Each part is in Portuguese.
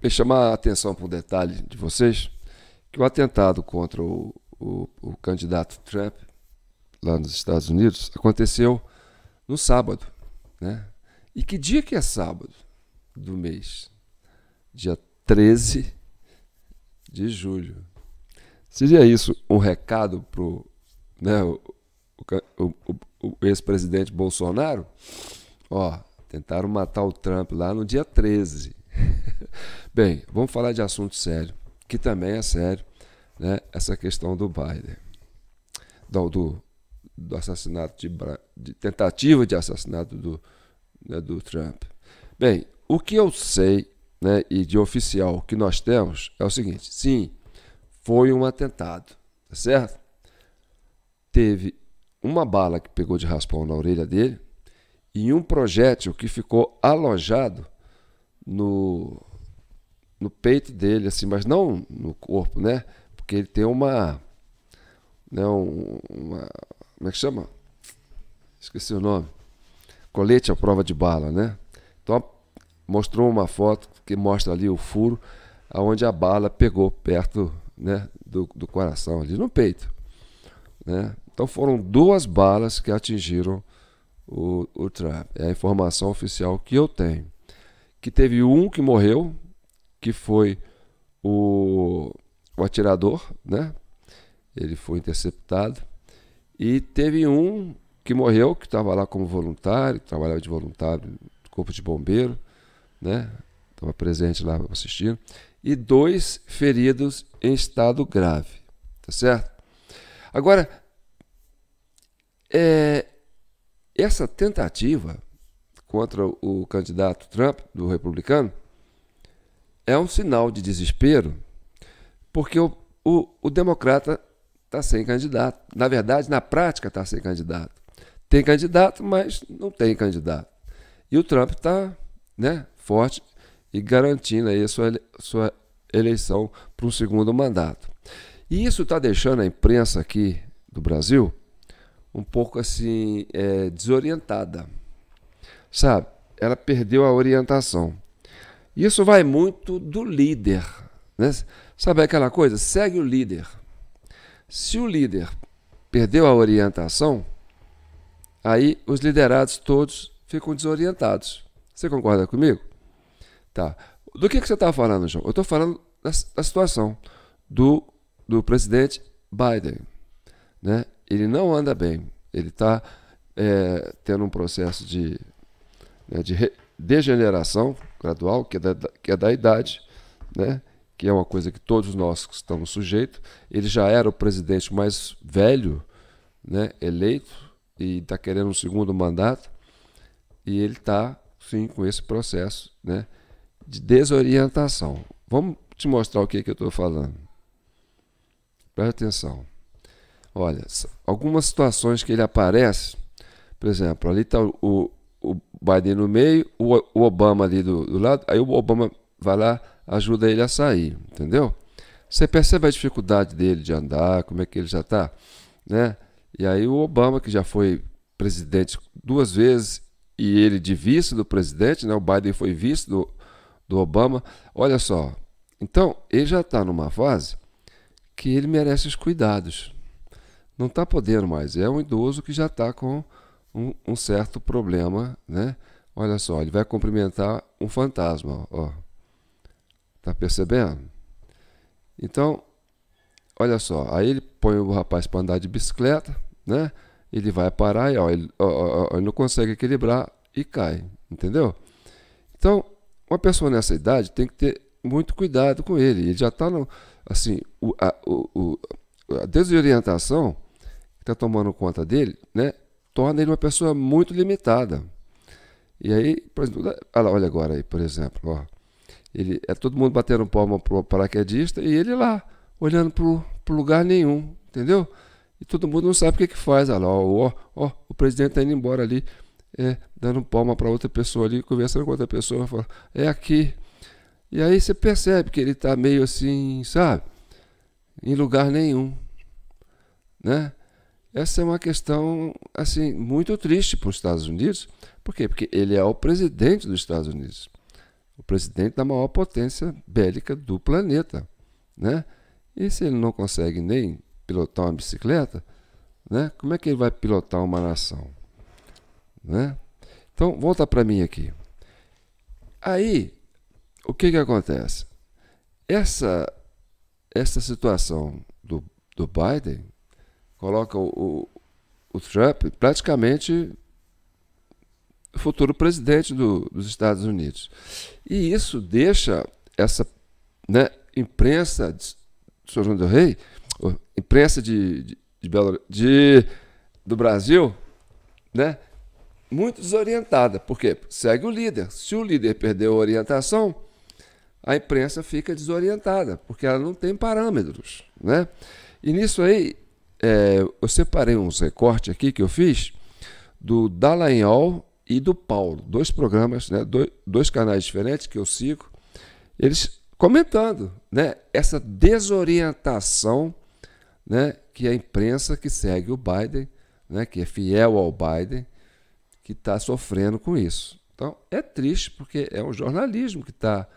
queria chamar a atenção para um detalhe de vocês, que o atentado contra o, o, o candidato Trump lá nos Estados Unidos aconteceu no sábado, né? E que dia que é sábado do mês? Dia 13 de julho. Seria isso um recado para né, o, o, o, o ex-presidente Bolsonaro? Ó, tentaram matar o Trump lá no dia 13. Bem, vamos falar de assunto sério, que também é sério, né? Essa questão do Biden, do, do, do assassinato de, de, tentativa de assassinato do, né, do Trump. Bem, o que eu sei, né, e de oficial que nós temos é o seguinte: sim, foi um atentado, tá certo? Teve uma bala que pegou de raspão na orelha dele e um projétil que ficou alojado no no peito dele, assim, mas não no corpo, né? Porque ele tem uma. Né, uma como é que chama? Esqueci o nome. Colete à prova de bala, né? Então mostrou uma foto que mostra ali o furo aonde a bala pegou perto né, do, do coração, ali no peito. Né? Então foram duas balas que atingiram o, o Trump. É a informação oficial que eu tenho. Que teve um que morreu, que foi o, o atirador, né? Ele foi interceptado. E teve um que morreu, que estava lá como voluntário, trabalhava de voluntário no Corpo de Bombeiro, né? Estava presente lá assistindo. E dois feridos em estado grave, tá certo? Agora, é, essa tentativa contra o candidato Trump, do republicano, é um sinal de desespero, porque o, o, o democrata está sem candidato. Na verdade, na prática, está sem candidato. Tem candidato, mas não tem candidato. E o Trump está né, forte e garantindo aí a sua, sua eleição para um segundo mandato. E isso está deixando a imprensa aqui do Brasil um pouco assim é, desorientada, sabe? Ela perdeu a orientação. Isso vai muito do líder. Né? Sabe aquela coisa? Segue o líder. Se o líder perdeu a orientação, aí os liderados todos ficam desorientados. Você concorda comigo? Tá. Do que, que você está falando, João? Eu estou falando da, da, situação do, do presidente Biden. Né? Ele não anda bem. Ele está é, eh, tendo um processo de, né, de degeneração gradual, que é da, que é da idade, né? que é uma coisa que todos nós estamos sujeitos. Ele já era o presidente mais velho né, eleito e está querendo um segundo mandato. E ele está, sim, com esse processo né, de desorientação. Vamos te mostrar o que, é que eu estou falando. Presta atenção. Olha, algumas situações que ele aparece, por exemplo, ali está o, o Biden no meio, o, o Obama ali do, do lado, aí o Obama vai lá, ajuda ele a sair, entendeu? Você percebe a dificuldade dele de andar, como é que ele já está, né? E aí o Obama, que já foi presidente duas vezes, e ele de vice do presidente, né? O Biden foi vice do, do Obama. Olha só, então ele já está numa fase que ele merece os cuidados. Não está podendo mais. É um idoso que já está com um, um certo problema, né? Olha só, ele vai cumprimentar um fantasma, ó. Tá percebendo? Então, olha só, aí ele põe o rapaz para andar de bicicleta, né? Ele vai parar e ó, ele, ó, ó, ele não consegue equilibrar e cai, entendeu? Então, uma pessoa nessa idade tem que ter muito cuidado com ele. Ele já está no. Assim, o, a, o, a desorientação que está tomando conta dele, né? torna ele uma pessoa muito limitada. E aí, por exemplo, olha agora aí, por exemplo, ó, ele é todo mundo batendo palma pro paraquedista e ele lá olhando pro, lugar nenhum, entendeu? E todo mundo não sabe o que que faz, olha lá, ó, ó, o presidente está indo embora ali, é, dando palma para outra pessoa ali, conversando com outra pessoa, falando, é aqui. E aí você percebe que ele está meio assim, sabe? Em lugar nenhum, né? Essa é uma questão assim muito triste para os Estados Unidos. Por quê? Porque ele é o presidente dos Estados Unidos, o presidente da maior potência bélica do planeta, né? E se ele não consegue nem pilotar uma bicicleta, né? Como é que ele vai pilotar uma nação, né? Então volta para mim aqui. Aí o que que acontece? Essa essa situação do, do Biden coloca o, o, o Trump praticamente futuro presidente do, dos Estados Unidos. E isso deixa essa né, imprensa de São João do Rei, imprensa de, de, de, Belo, de do Brasil, né, muito desorientada, porque segue o líder. Se o líder perdeu a orientação, a imprensa fica desorientada, porque ela não tem parâmetros. Né? E nisso aí é, eu separei uns recortes aqui que eu fiz do Dallagnol e do Paulo, dois programas, né, dois, dois canais diferentes que eu sigo, eles comentando né, essa desorientação né, que a imprensa que segue o Biden, né, que é fiel ao Biden, que está sofrendo com isso. Então é triste porque é um jornalismo que está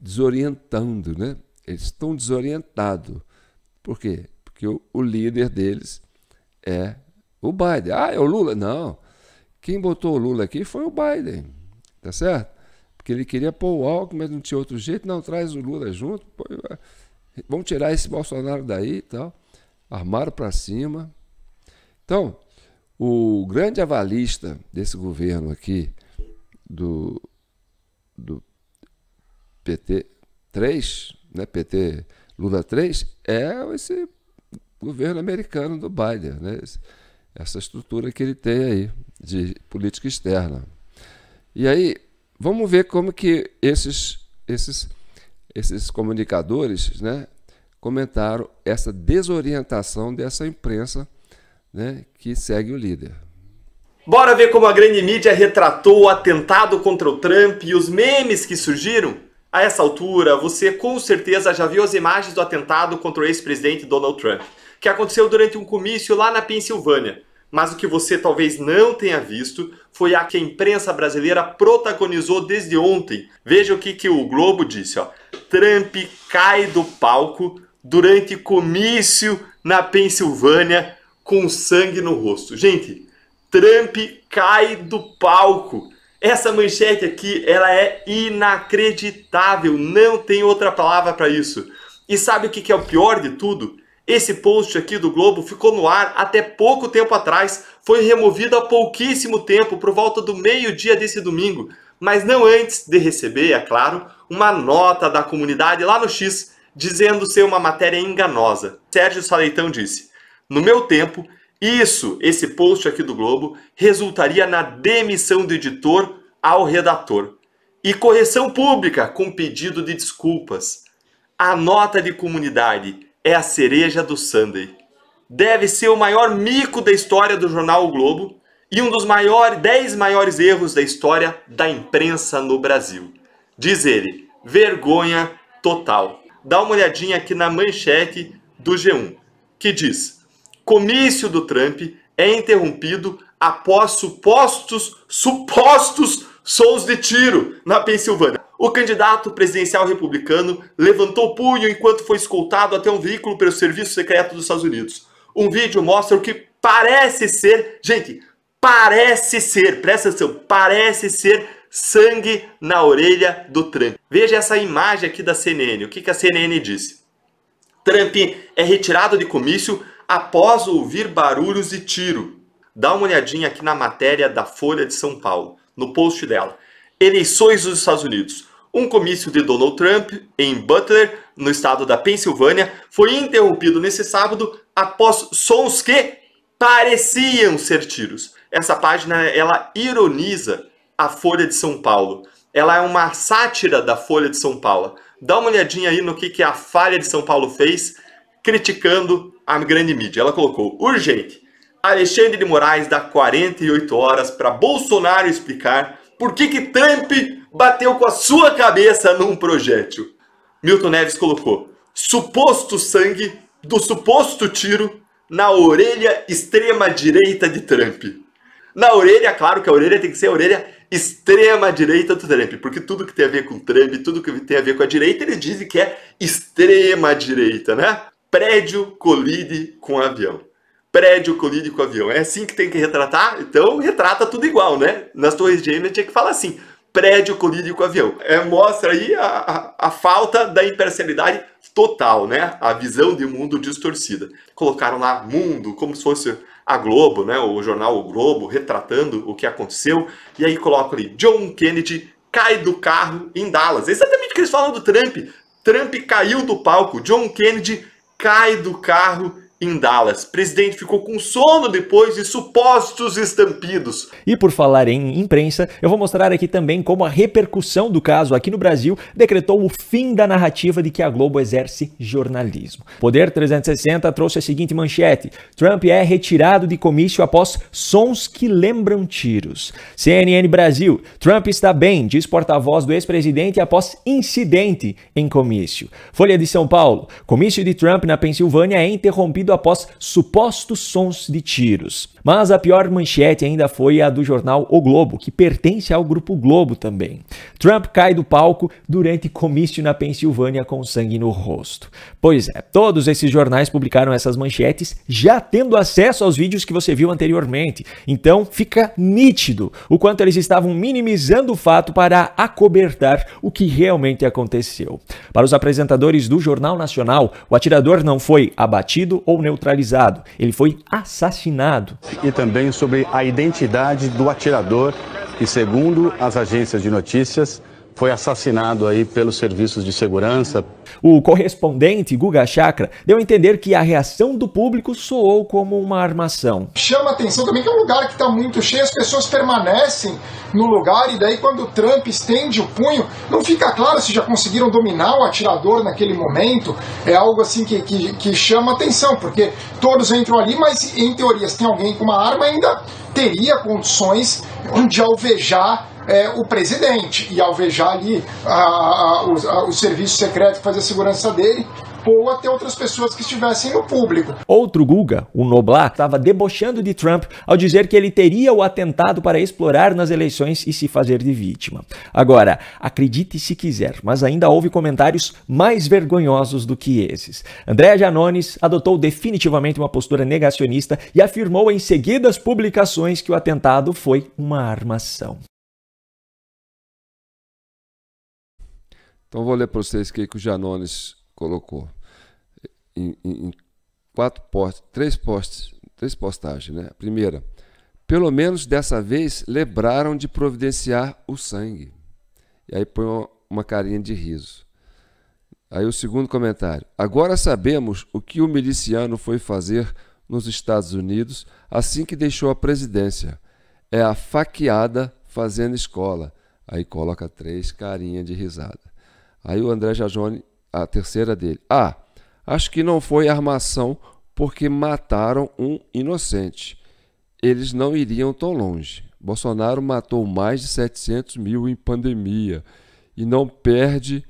desorientando, né? Eles estão desorientados. Por quê? porque o, líder deles é o Biden. Ah, é o Lula? Não. Quem botou o Lula aqui foi o Biden, tá certo? Porque ele queria pôr o Alckmin, mas não tinha outro jeito. Não, traz o Lula junto. Pô, é, vamos tirar esse Bolsonaro daí e tal. Armaram para cima. Então, o grande avalista desse governo aqui, do, do PT 3, né, PT Lula 3, é esse governo americano do Biden, né? essa estrutura que ele tem aí de política externa. E aí, vamos ver como que esses, esses, esses comunicadores né, comentaram essa desorientação dessa imprensa né, que segue o líder. Bora ver como a grande mídia retratou o atentado contra o Trump e os memes que surgiram? A essa altura, você com certeza já viu as imagens do atentado contra o ex-presidente Donald Trump que aconteceu durante um comício lá na Pensilvânia. Mas o que você talvez não tenha visto foi a que a imprensa brasileira protagonizou desde ontem. Veja o que, que o Globo disse: ó. Trump cai do palco durante comício na Pensilvânia com sangue no rosto. Gente, Trump cai do palco. Essa manchete aqui, ela é inacreditável, não tem outra palavra para isso. E sabe o que é o pior de tudo? Esse post aqui do Globo ficou no ar até pouco tempo atrás, foi removido há pouquíssimo tempo, por volta do meio-dia desse domingo, mas não antes de receber, é claro, uma nota da comunidade lá no X dizendo ser uma matéria enganosa. Sérgio Saleitão disse: No meu tempo, isso, esse post aqui do Globo, resultaria na demissão do editor ao redator. E correção pública com pedido de desculpas. A nota de comunidade é a cereja do Sunday. Deve ser o maior mico da história do jornal o Globo e um dos maiores, 10 maiores erros da história da imprensa no Brasil. Diz ele, vergonha total. Dá uma olhadinha aqui na manchete do G1, que diz: Comício do Trump é interrompido após supostos, supostos sons de tiro na Pensilvânia. O candidato presidencial republicano levantou o punho enquanto foi escoltado até um veículo pelo Serviço Secreto dos Estados Unidos. Um vídeo mostra o que parece ser, gente, parece ser, presta atenção, parece ser sangue na orelha do Trump. Veja essa imagem aqui da CNN, o que, que a CNN disse. Trump é retirado de comício após ouvir barulhos de tiro. Dá uma olhadinha aqui na matéria da Folha de São Paulo, no post dela. Eleições dos Estados Unidos. Um comício de Donald Trump em Butler, no estado da Pensilvânia, foi interrompido nesse sábado após sons que pareciam ser tiros. Essa página ela ironiza a Folha de São Paulo. Ela é uma sátira da Folha de São Paulo. Dá uma olhadinha aí no que, que a Folha de São Paulo fez criticando a grande mídia. Ela colocou urgente. Alexandre de Moraes dá 48 horas para Bolsonaro explicar por que, que Trump bateu com a sua cabeça num projétil? Milton Neves colocou: suposto sangue do suposto tiro na orelha extrema direita de Trump. Na orelha, claro que a orelha tem que ser a orelha extrema direita do Trump, porque tudo que tem a ver com Trump, tudo que tem a ver com a direita, eles dizem que é extrema direita, né? Prédio colide com avião prédio colide com o avião. É assim que tem que retratar? Então retrata tudo igual, né? Nas torres gêmeas tinha que falar assim, prédio colide com o avião. É, mostra aí a, a, a falta da imparcialidade total, né? A visão de mundo distorcida. Colocaram lá mundo como se fosse a Globo, né? O jornal o Globo retratando o que aconteceu. E aí coloca ali John Kennedy cai do carro em Dallas. É exatamente o que eles falam do Trump. Trump caiu do palco. John Kennedy cai do carro em Dallas. O presidente ficou com sono depois de supostos estampidos. E por falar em imprensa, eu vou mostrar aqui também como a repercussão do caso aqui no Brasil decretou o fim da narrativa de que a Globo exerce jornalismo. Poder 360 trouxe a seguinte manchete: Trump é retirado de comício após sons que lembram tiros. CNN Brasil: Trump está bem, diz porta-voz do ex-presidente após incidente em comício. Folha de São Paulo: comício de Trump na Pensilvânia é interrompido ocorrido após supostos sons de tiros. Mas a pior manchete ainda foi a do jornal O Globo, que pertence ao grupo Globo também. Trump cai do palco durante comício na Pensilvânia com sangue no rosto. Pois é, todos esses jornais publicaram essas manchetes já tendo acesso aos vídeos que você viu anteriormente. Então fica nítido o quanto eles estavam minimizando o fato para acobertar o que realmente aconteceu. Para os apresentadores do Jornal Nacional, o atirador não foi abatido ou ou neutralizado. Ele foi assassinado. E também sobre a identidade do atirador, que, segundo as agências de notícias, foi assassinado aí pelos serviços de segurança. O correspondente Guga Chakra deu a entender que a reação do público soou como uma armação. Chama atenção também que é um lugar que está muito cheio, as pessoas permanecem no lugar e daí quando o Trump estende o punho, não fica claro se já conseguiram dominar o atirador naquele momento. É algo assim que, que, que chama atenção, porque todos entram ali, mas em teoria se tem alguém com uma arma ainda teria condições de alvejar é, o presidente e alvejar ali a, a, o, a, o serviço secreto que fazia a segurança dele ou até outras pessoas que estivessem no público. Outro Guga, o Noblar, estava debochando de Trump ao dizer que ele teria o atentado para explorar nas eleições e se fazer de vítima. Agora, acredite se quiser, mas ainda houve comentários mais vergonhosos do que esses. Andréa Janones adotou definitivamente uma postura negacionista e afirmou em seguidas publicações que o atentado foi uma armação. Então vou ler para vocês o que, que o Janones colocou. Em, em, em quatro post, três, postes, três postagens. Né? A primeira, pelo menos dessa vez lembraram de providenciar o sangue. E aí põe uma, uma carinha de riso. Aí o segundo comentário. Agora sabemos o que o miliciano foi fazer nos Estados Unidos assim que deixou a presidência. É a faqueada fazendo escola. Aí coloca três carinha de risada. Aí o André Jajone, a terceira dele. Ah, acho que não foi armação porque mataram um inocente. Eles não iriam tão longe. Bolsonaro matou mais de 700 mil em pandemia e não perde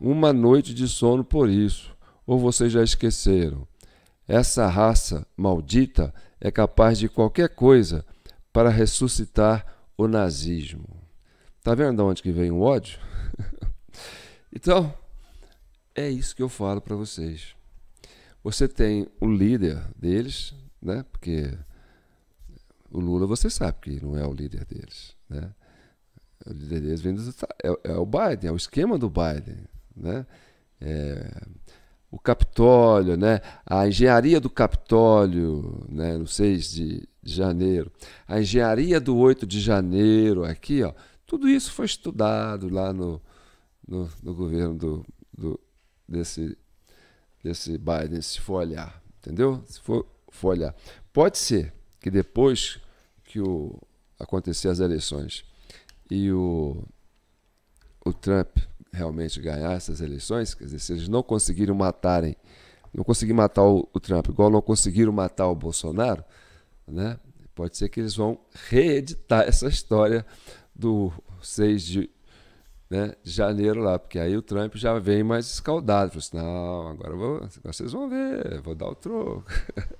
uma noite de sono por isso. Ou vocês já esqueceram? Essa raça maldita é capaz de qualquer coisa para ressuscitar o nazismo. Tá vendo de onde que vem o ódio? Então, é isso que eu falo para vocês. Você tem o líder deles, né? Porque o Lula, você sabe que não é o líder deles, né? O líder deles vem é, é o Biden, é o esquema do Biden, né? É, o Capitólio, né? A engenharia do Capitólio, né? No 6 de, de janeiro, a engenharia do 8 de janeiro, aqui, ó. Tudo isso foi estudado lá no, no, no governo do, do, desse, desse Biden, se for olhar, entendeu? Se for, for olhar. Pode ser que depois que o, acontecer as eleições e o, o Trump realmente ganhar essas eleições, quer dizer, se eles não conseguirem matarem, não conseguir matar o, o, Trump, igual não conseguiram matar o Bolsonaro, né? Pode ser que eles vão reeditar essa história do 6 de né, de janeiro lá, porque aí o Trump já vem mais escaldado. Falou assim, não, agora, vou, agora vocês vão ver, vou dar o troco,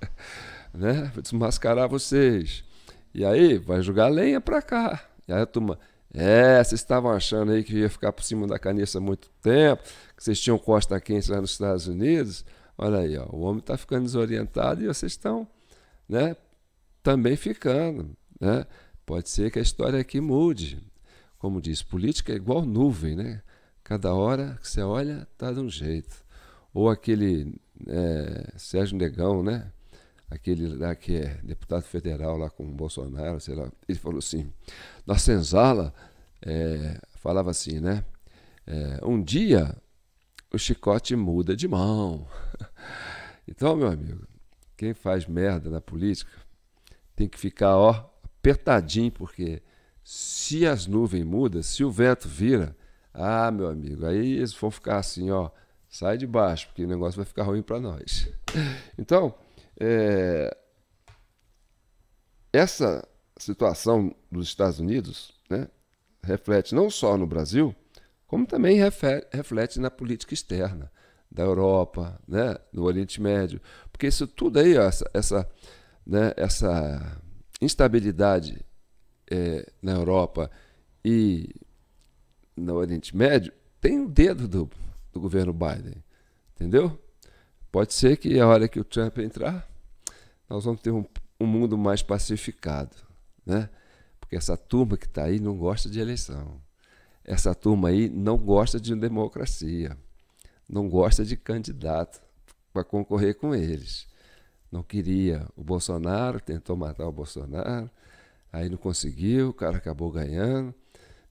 né? vou desmascarar vocês. E aí vai jogar lenha para cá. E aí a turma, é, vocês estavam achando aí que ia ficar por cima da caneça há muito tempo, que vocês tinham costa quente lá nos Estados Unidos. Olha aí, ó, o homem está ficando desorientado e vocês estão né, também ficando. Né? Pode ser que a história aqui mude como diz, política é igual nuvem, né? Cada hora que você olha, tá de um jeito. Ou aquele é, Sérgio Negão, né? Aquele lá que é deputado federal lá com o Bolsonaro, sei lá. Ele falou assim, na senzala, é, falava assim, né? É, um dia o chicote muda de mão. Então, meu amigo, quem faz merda na política tem que ficar, ó, apertadinho, porque se as nuvens mudam, se o vento vira, ah, meu amigo, aí eles vão ficar assim, ó, sai de baixo, porque o negócio vai ficar ruim para nós. Então, é, essa situação dos Estados Unidos né, reflete não só no Brasil, como também refere, reflete na política externa da Europa, né, do Oriente Médio, porque isso tudo aí, ó, essa, essa, né, essa instabilidade é, na Europa e no Oriente Médio tem o um dedo do, do governo Biden, entendeu? Pode ser que a hora que o Trump entrar, nós vamos ter um, um mundo mais pacificado, né? Porque essa turma que está aí não gosta de eleição. Essa turma aí não gosta de democracia, não gosta de candidato para concorrer com eles. Não queria o Bolsonaro, tentou matar o Bolsonaro, Aí não conseguiu, o cara acabou ganhando.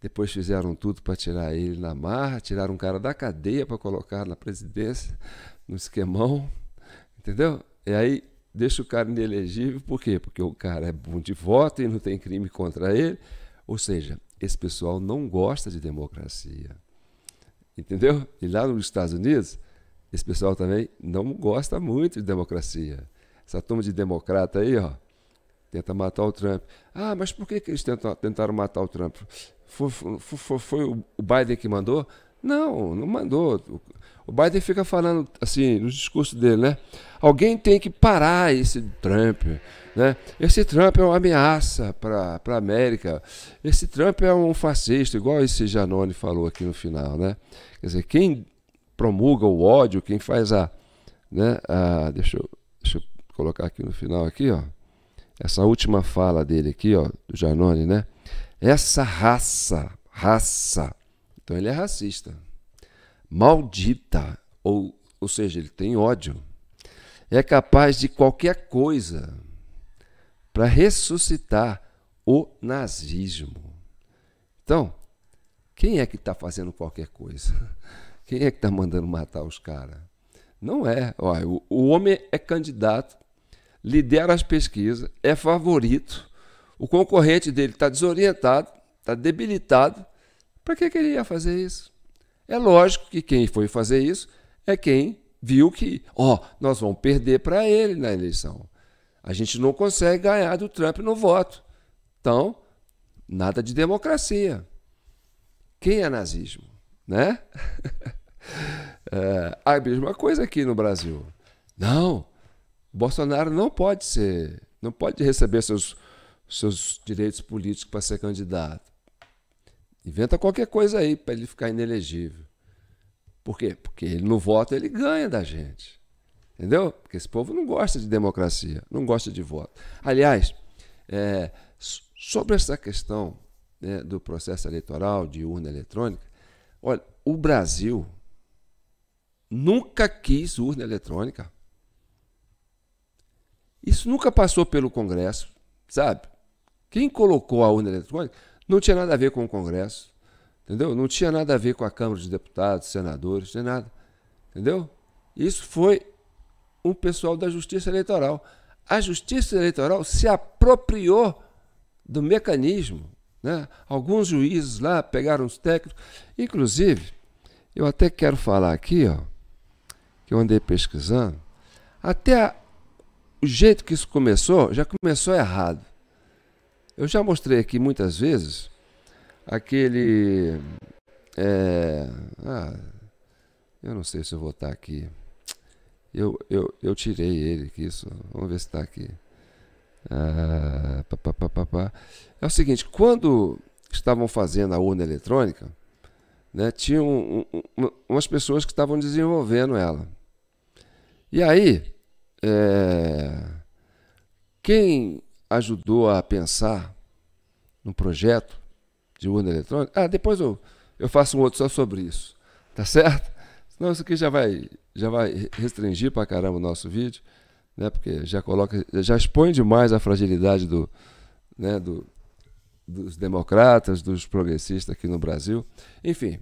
Depois fizeram tudo para tirar ele na marra, tiraram um cara da cadeia para colocar na presidência, no esquemão, entendeu? E aí deixa o cara inelegível, por quê? Porque o cara é bom de voto e não tem crime contra ele. Ou seja, esse pessoal não gosta de democracia. Entendeu? E lá nos Estados Unidos, esse pessoal também não gosta muito de democracia. Essa turma de democrata aí, ó, tenta matar o Trump. Ah, mas por que, que eles tentam, tentaram matar o Trump? Foi, foi, foi, foi, o Biden que mandou? Não, não mandou. O Biden fica falando assim, no discurso dele, né? Alguém tem que parar esse Trump, né? Esse Trump é uma ameaça para a América. Esse Trump é um fascista, igual esse Janone falou aqui no final, né? Quer dizer, quem promulga o ódio, quem faz a... Né? a ah, deixa, eu, deixa eu colocar aqui no final, aqui, ó essa última fala dele aqui, ó, do Janone, né? Essa raça, raça. Então ele é racista. Maldita, ou, ou seja, ele tem ódio. É capaz de qualquer coisa para ressuscitar o nazismo. Então, quem é que está fazendo qualquer coisa? Quem é que está mandando matar os caras? Não é. Olha, o, o homem é candidato lidera as pesquisas, é favorito, o concorrente dele está desorientado, está debilitado. Para que, que ele ia fazer isso? É lógico que quem foi fazer isso é quem viu que, ó, oh, nós vamos perder para ele na eleição. A gente não consegue ganhar do Trump no voto. Então, nada de democracia. Quem é nazismo? Né? é, a mesma coisa aqui no Brasil. Não, Bolsonaro não pode ser, não pode receber seus, seus direitos políticos para ser candidato. Inventa qualquer coisa aí para ele ficar inelegível. Por quê? Porque ele não vota, ele ganha da gente. Entendeu? Porque esse povo não gosta de democracia, não gosta de voto. Aliás, é, sobre essa questão né, do processo eleitoral, de urna eletrônica, olha, o Brasil nunca quis urna eletrônica. Isso nunca passou pelo Congresso, sabe? Quem colocou a urna eletrônica não tinha nada a ver com o Congresso, entendeu? Não tinha nada a ver com a Câmara de Deputados, senadores, não tinha nada, entendeu? Isso foi um pessoal da Justiça Eleitoral. A Justiça Eleitoral se apropriou do mecanismo. Né? Alguns juízes lá pegaram os técnicos. Inclusive, eu até quero falar aqui, ó, que eu andei pesquisando, até a o jeito que isso começou, já começou errado. Eu já mostrei aqui muitas vezes aquele. É, ah, eu não sei se eu vou estar aqui. Eu, eu, eu tirei ele aqui, isso. Vamos ver se está aqui. Ah, pá, pá, pá, é o seguinte, quando estavam fazendo a urna eletrônica, né, tinham um, um, umas pessoas que estavam desenvolvendo ela. E aí, é, quem ajudou a pensar no projeto de urna eletrônica? Ah, depois eu, eu faço um outro só sobre isso, tá certo? Senão isso aqui já vai, já vai restringir para caramba o nosso vídeo, né? porque já, coloca, já expõe demais a fragilidade do, né, do, dos democratas, dos progressistas aqui no Brasil. Enfim,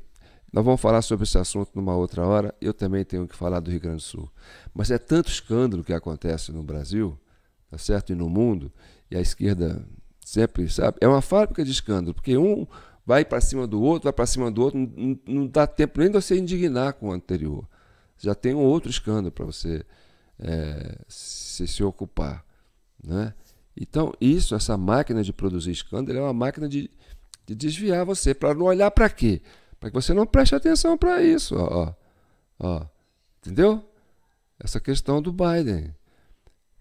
nós vamos falar sobre esse assunto numa outra hora. Eu também tenho que falar do Rio Grande do Sul. Mas é tanto escândalo que acontece no Brasil, tá certo? E no mundo, e a esquerda sempre, sabe? É uma fábrica de escândalo, porque um vai para cima do outro, vai para cima do outro, não, não, dá tempo nem de você indignar com o anterior. Já tem um outro escândalo para você é, se, se ocupar, né? Então, isso, essa máquina de produzir escândalo, é uma máquina de, de desviar você, para não olhar para quê? para é que você não preste atenção para isso. Ó, ó, ó, Entendeu? Essa questão do Biden.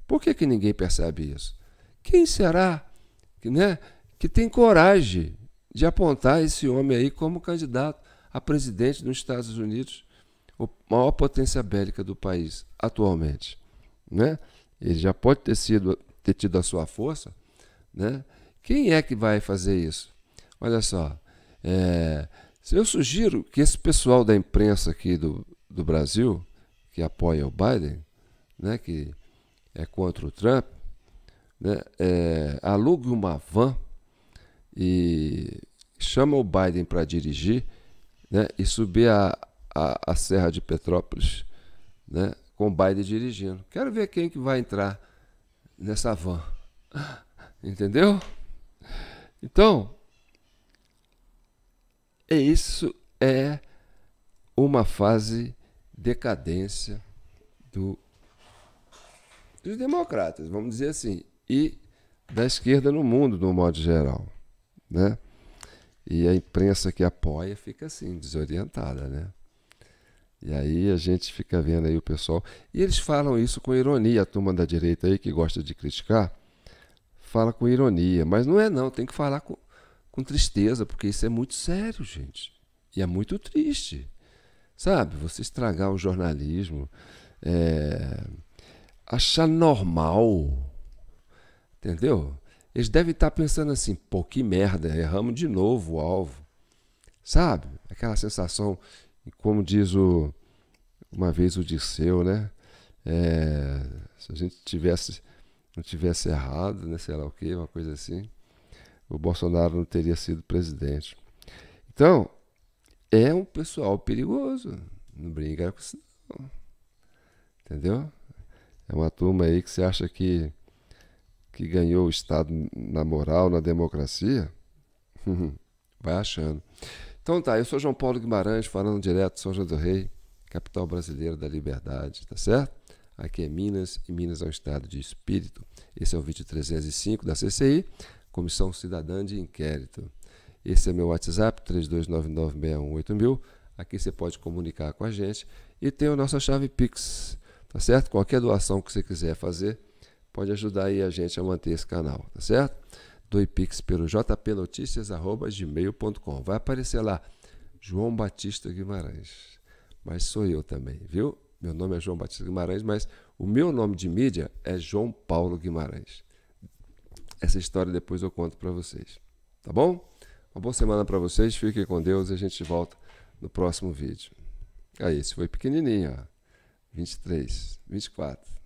Por que, que ninguém percebe isso? Quem será que, né, que tem coragem de apontar esse homem aí como candidato a presidente dos Estados Unidos, a maior potência bélica do país atualmente? Né? Ele já pode ter, sido, ter tido a sua força. Né? Quem é que vai fazer isso? Olha só. É, eu sugiro que esse pessoal da imprensa aqui do, do Brasil, que apoia o Biden, né, que é contra o Trump, né, é, alugue uma van e chama o Biden para dirigir né, e subir a, a, a Serra de Petrópolis né, com o Biden dirigindo. Quero ver quem que vai entrar nessa van. Entendeu? Então, é isso é uma fase decadência do, dos democratas, vamos dizer assim, e da esquerda no mundo, de um modo geral. Né? E a imprensa que apoia fica assim, desorientada. Né? E aí a gente fica vendo aí o pessoal. E eles falam isso com ironia, a turma da direita aí que gosta de criticar, fala com ironia, mas não é não, tem que falar com, com tristeza, porque isso é muito sério, gente. E é muito triste. Sabe? Você estragar o jornalismo, é... achar normal. Entendeu? Eles devem estar tá pensando assim: pô, que merda, erramos de novo o alvo. Sabe? Aquela sensação, como diz o, uma vez o Dirceu, né? É, se a gente tivesse, não tivesse errado, né? Sei lá o quê, uma coisa assim o Bolsonaro não teria sido presidente. Então, é um pessoal perigoso. Não brinca com isso, não. Entendeu? É uma turma aí que você acha que, que ganhou o Estado na moral, na democracia. Vai achando. Então tá, eu sou João Paulo Guimarães, falando direto de São José do Rei, capital brasileira da liberdade, tá certo? Aqui é Minas e Minas é um estado de espírito. Esse é o vídeo 305 da CCI. Comissão Cidadã de Inquérito. Esse é meu WhatsApp, 3299618000. Aqui você pode comunicar com a gente. E tem a nossa chave Pix, tá certo? Qualquer doação que você quiser fazer, pode ajudar aí a gente a manter esse canal, tá certo? Doe Pix pelo jpnoticias.gmail.com. Vai aparecer lá, João Batista Guimarães. Mas sou eu também, viu? Meu nome é João Batista Guimarães, mas o meu nome de mídia é João Paulo Guimarães. Essa história depois eu conto para vocês. Tá bom? Uma boa semana para vocês. Fiquem com Deus e a gente volta no próximo vídeo. Aí, ah, esse foi pequenininho, ó. 23, 24.